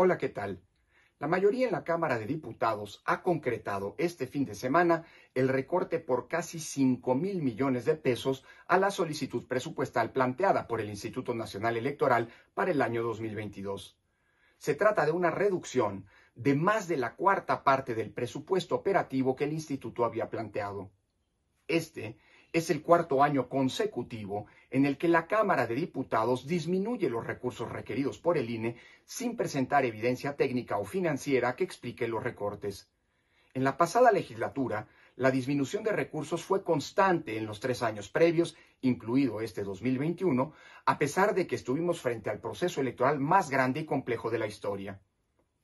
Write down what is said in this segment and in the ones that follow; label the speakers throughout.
Speaker 1: Hola, ¿qué tal? La mayoría en la Cámara de Diputados ha concretado este fin de semana el recorte por casi 5 mil millones de pesos a la solicitud presupuestal planteada por el Instituto Nacional Electoral para el año 2022. Se trata de una reducción de más de la cuarta parte del presupuesto operativo que el Instituto había planteado. Este es el cuarto año consecutivo en el que la Cámara de Diputados disminuye los recursos requeridos por el INE sin presentar evidencia técnica o financiera que explique los recortes. En la pasada legislatura, la disminución de recursos fue constante en los tres años previos, incluido este 2021, a pesar de que estuvimos frente al proceso electoral más grande y complejo de la historia.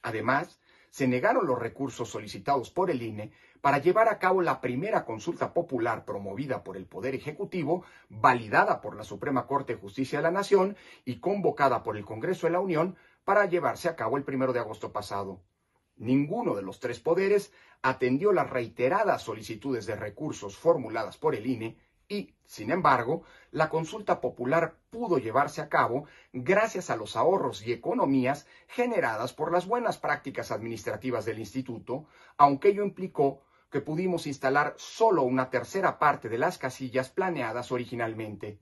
Speaker 1: Además, se negaron los recursos solicitados por el INE para llevar a cabo la primera consulta popular promovida por el Poder Ejecutivo, validada por la Suprema Corte de Justicia de la Nación y convocada por el Congreso de la Unión para llevarse a cabo el primero de agosto pasado. Ninguno de los tres poderes atendió las reiteradas solicitudes de recursos formuladas por el INE y, sin embargo, la consulta popular pudo llevarse a cabo gracias a los ahorros y economías generadas por las buenas prácticas administrativas del instituto, aunque ello implicó que pudimos instalar solo una tercera parte de las casillas planeadas originalmente.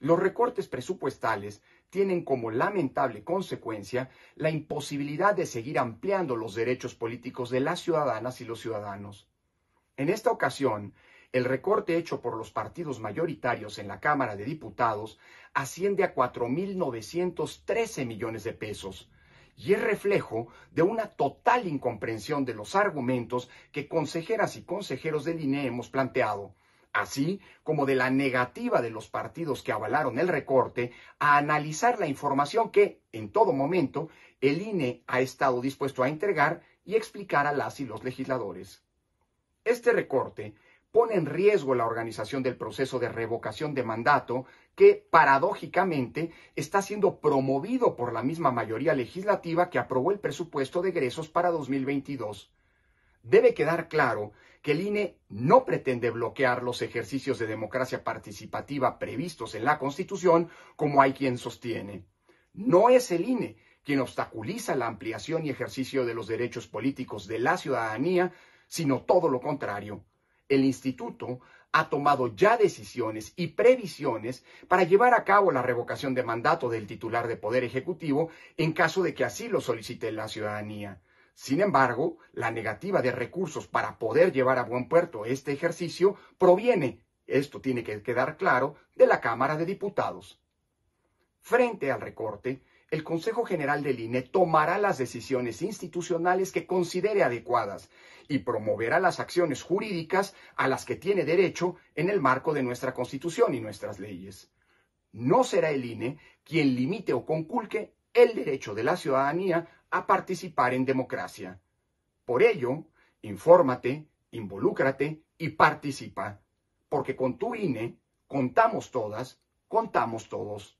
Speaker 1: Los recortes presupuestales tienen como lamentable consecuencia la imposibilidad de seguir ampliando los derechos políticos de las ciudadanas y los ciudadanos. En esta ocasión, el recorte hecho por los partidos mayoritarios en la Cámara de Diputados asciende a 4.913 millones de pesos y es reflejo de una total incomprensión de los argumentos que consejeras y consejeros del INE hemos planteado, así como de la negativa de los partidos que avalaron el recorte a analizar la información que, en todo momento, el INE ha estado dispuesto a entregar y explicar a las y los legisladores. Este recorte pone en riesgo la organización del proceso de revocación de mandato que, paradójicamente, está siendo promovido por la misma mayoría legislativa que aprobó el presupuesto de egresos para 2022. Debe quedar claro que el INE no pretende bloquear los ejercicios de democracia participativa previstos en la Constitución, como hay quien sostiene. No es el INE quien obstaculiza la ampliación y ejercicio de los derechos políticos de la ciudadanía, sino todo lo contrario el instituto ha tomado ya decisiones y previsiones para llevar a cabo la revocación de mandato del titular de Poder Ejecutivo en caso de que así lo solicite la ciudadanía. Sin embargo, la negativa de recursos para poder llevar a buen puerto este ejercicio proviene, esto tiene que quedar claro, de la Cámara de Diputados. Frente al recorte, el Consejo General del INE tomará las decisiones institucionales que considere adecuadas y promoverá las acciones jurídicas a las que tiene derecho en el marco de nuestra Constitución y nuestras leyes. No será el INE quien limite o conculque el derecho de la ciudadanía a participar en democracia. Por ello, infórmate, involúcrate y participa, porque con tu INE contamos todas, contamos todos.